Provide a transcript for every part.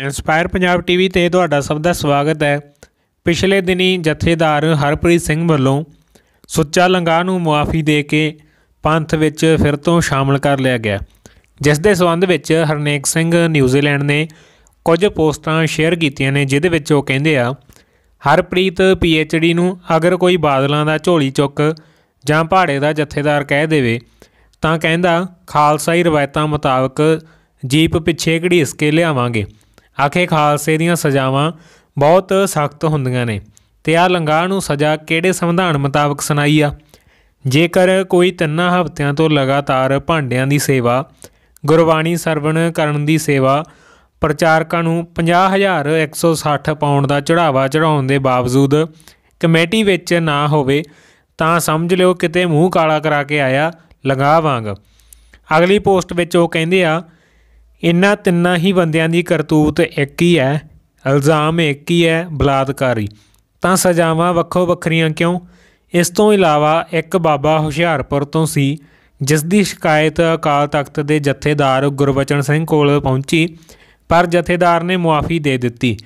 inspire Punjab TV ਤੇ ਤੁਹਾਡਾ ਸਭ ਦਾ ਸਵਾਗਤ ਹੈ ਪਿਛਲੇ ਦਿਨੀ ਜਥੇਦਾਰ ਹਰਪ੍ਰੀਤ ਸਿੰਘ ਵੱਲੋਂ ਸੁੱਚਾ ਲੰਗਾ ਨੂੰ ਮੁਆਫੀ ਦੇ ਕੇ ਪੰਥ ਵਿੱਚ ਫਿਰ ਤੋਂ ਸ਼ਾਮਲ ਕਰ ਲਿਆ ਗਿਆ ਜਿਸ ਦੇ ਸਬੰਧ ਵਿੱਚ ਹਰਨੇਕ ਸਿੰਘ ਨਿਊਜ਼ੀਲੈਂਡ ਨੇ ਕੁਝ ਪੋਸਟਾਂ ਸ਼ੇਅਰ ਕੀਤੀਆਂ ਨੇ ਜਿਹਦੇ ਵਿੱਚ ਉਹ ਕਹਿੰਦੇ ਆ ਹਰਪ੍ਰੀਤ ਪੀਐਚਡੀ ਨੂੰ ਅਗਰ ਕੋਈ ਬਾਦਲਾਂ ਦਾ ਝੋਲੀ ਚੁੱਕ ਜਾਂ ਪਹਾੜੇ ਦਾ ਜਥੇਦਾਰ ਕਹਿ ਦੇਵੇ ਤਾਂ ਕਹਿੰਦਾ ਖਾਲਸਾਈ ਰਵਾਇਤਾਂ ਮੁਤਾਬਕ ਜੀਪ ਪਿੱਛੇ ਘੜੀ ਇਸਕੇ ਲਿਆਵਾਂਗੇ ਆਖੇ ਖਾਲਸੇ ਦੀਆਂ ਸਜ਼ਾਵਾਂ ਬਹੁਤ ਸਖਤ ਹੁੰਦੀਆਂ ਨੇ ਤੇ ਆ ਲੰਗਾਹ ਨੂੰ ਸਜ਼ਾ ਕਿਹੜੇ ਸੰਵਿਧਾਨ ਮੁਤਾਬਕ ਸੁਣਾਈ ਆ ਜੇਕਰ ਕੋਈ ਤਿੰਨਾਂ ਹਫ਼ਤਿਆਂ ਤੋਂ ਲਗਾਤਾਰ ਭਾਂਡਿਆਂ ਦੀ ਸੇਵਾ ਗੁਰਬਾਣੀ ਸਰਵਣ ਕਰਨ ਦੀ ਸੇਵਾ ਪ੍ਰਚਾਰਕਾਂ ਨੂੰ 50160 ਪਾਉਂਡ ਦਾ ਚੜਾਵਾ ਚੜਾਉਣ ਦੇ ਬਾਵਜੂਦ ਕਮੇਟੀ ਵਿੱਚ ਨਾ ਹੋਵੇ ਤਾਂ ਸਮਝ ਲਿਓ ਕਿਤੇ ਮੂੰਹ ਕਾਲਾ ਕਰਾ ਕੇ ਆਇਆ ਲੰਗਾਹ ਵਾਂਗ ਅਗਲੀ ਪੋਸਟ ਵਿੱਚ ਉਹ ਕਹਿੰਦੇ ਆ ਇਨ੍ਹਾਂ ਤਿੰਨਾਂ ਹੀ ਬੰਦਿਆਂ ਦੀ ਕਰਤੂਤ ਇੱਕ ਹੀ ਹੈ ਇਲਜ਼ਾਮ ਇੱਕ ਹੀ ਹੈ ਬਲਾਤਕਾਰੀ ਤਾਂ ਸਜ਼ਾਵਾਂ ਵੱਖੋ ਵੱਖਰੀਆਂ ਕਿਉਂ ਇਸ ਤੋਂ ਇਲਾਵਾ ਇੱਕ ਬਾਬਾ ਹੁਸ਼ਿਆਰਪੁਰ ਤੋਂ ਸੀ ਜਿਸ ਦੀ ਸ਼ਿਕਾਇਤ ਅਕਾਲ ਤਖਤ ਦੇ ਜਥੇਦਾਰ ਗੁਰਬਚਨ ਸਿੰਘ ਕੋਲ ਪਹੁੰਚੀ ਪਰ ਜਥੇਦਾਰ ਨੇ ਮੁਆਫੀ ਦੇ ਦਿੱਤੀ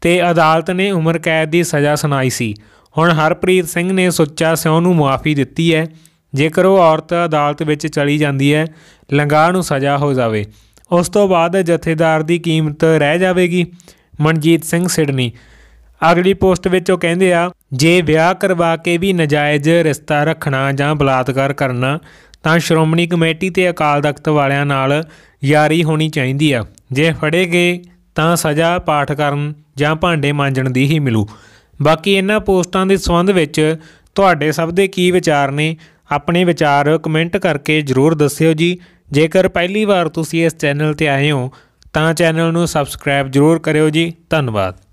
ਤੇ ਅਦਾਲਤ ਨੇ ਉਮਰ ਕੈਦ ਦੀ ਸਜ਼ਾ ਸੁਣਾਈ ਸੀ ਹੁਣ ਹਰਪ੍ਰੀਤ ਸਿੰਘ ਨੇ ਸੁੱਚਾ ਸਿਉ ਨੂੰ ਮੁਆਫੀ ਦਿੱਤੀ ਹੈ ਜੇਕਰ ਉਹ ਔਰਤ ਅਦਾਲਤ ਵਿੱਚ ਚਲੀ ਜਾਂਦੀ ਹੈ ਲੰਗਾਹ ਨੂੰ ਸਜ਼ਾ ਹੋ ਜਾਵੇ ਉਸ ਤੋਂ ਬਾਅਦ ਜਥੇਦਾਰ ਦੀ ਕੀਮਤ ਰਹਿ ਜਾਵੇਗੀ ਮਨਜੀਤ ਸਿੰਘ ਸਿਡਨੀ ਅਗਲੀ ਪੋਸਟ ਵਿੱਚ ਉਹ ਕਹਿੰਦੇ ਆ ਜੇ ਵਿਆਹ ਕਰਵਾ ਕੇ ਵੀ ਨਜਾਇਜ਼ ਰਿਸ਼ਤਾ ਰੱਖਣਾ ਜਾਂ ਬਲਾਤਕਾਰ ਕਰਨਾ ਤਾਂ ਸ਼੍ਰੋਮਣੀ ਕਮੇਟੀ ਤੇ ਅਕਾਲ ਤਖਤ ਵਾਲਿਆਂ ਨਾਲ ਯਾਰੀ ਹੋਣੀ ਚਾਹੀਦੀ ਆ ਜੇ ਫੜੇ ਗਏ ਤਾਂ ਸਜ਼ਾ ਪਾਠ ਕਰਨ ਜਾਂ ਭਾਂਡੇ ਮਾਂਜਣ ਦੀ ਹੀ ਮਿਲੂ ਬਾਕੀ ਇਹਨਾਂ ਪੋਸਟਾਂ ਦੇ ਸੰਬੰਧ ਵਿੱਚ ਤੁਹਾਡੇ ਸਭ ਦੇ ਕੀ ਵਿਚਾਰ ਨੇ ਆਪਣੇ ਵਿਚਾਰ ਕਮੈਂਟ ਕਰਕੇ ਜਰੂਰ ਦੱਸਿਓ ਜੀ ਜੇਕਰ ਪਹਿਲੀ ਵਾਰ ਤੁਸੀਂ ਇਸ ਚੈਨਲ ਤੇ ਆਏ ਹੋ ਤਾਂ ਚੈਨਲ ਨੂੰ ਸਬਸਕ੍ਰਾਈਬ ਜ਼ਰੂਰ ਕਰਿਓ ਜੀ ਧੰਨਵਾਦ